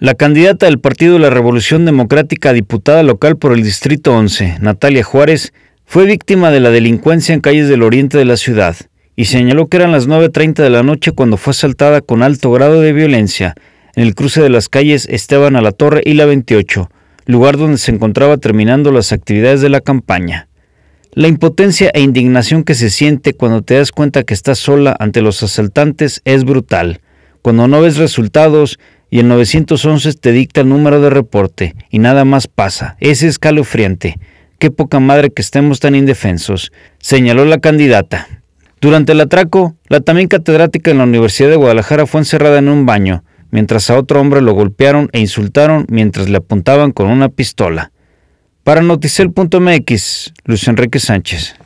La candidata del Partido de la Revolución Democrática, diputada local por el Distrito 11, Natalia Juárez, fue víctima de la delincuencia en calles del oriente de la ciudad y señaló que eran las 9.30 de la noche cuando fue asaltada con alto grado de violencia en el cruce de las calles Esteban a la Torre y la 28, lugar donde se encontraba terminando las actividades de la campaña. La impotencia e indignación que se siente cuando te das cuenta que estás sola ante los asaltantes es brutal. Cuando no ves resultados, y el 911 te dicta el número de reporte y nada más pasa. Es escalofriante. Qué poca madre que estemos tan indefensos, señaló la candidata. Durante el atraco, la también catedrática en la Universidad de Guadalajara fue encerrada en un baño, mientras a otro hombre lo golpearon e insultaron mientras le apuntaban con una pistola. Para Noticel.mx, Luis Enrique Sánchez.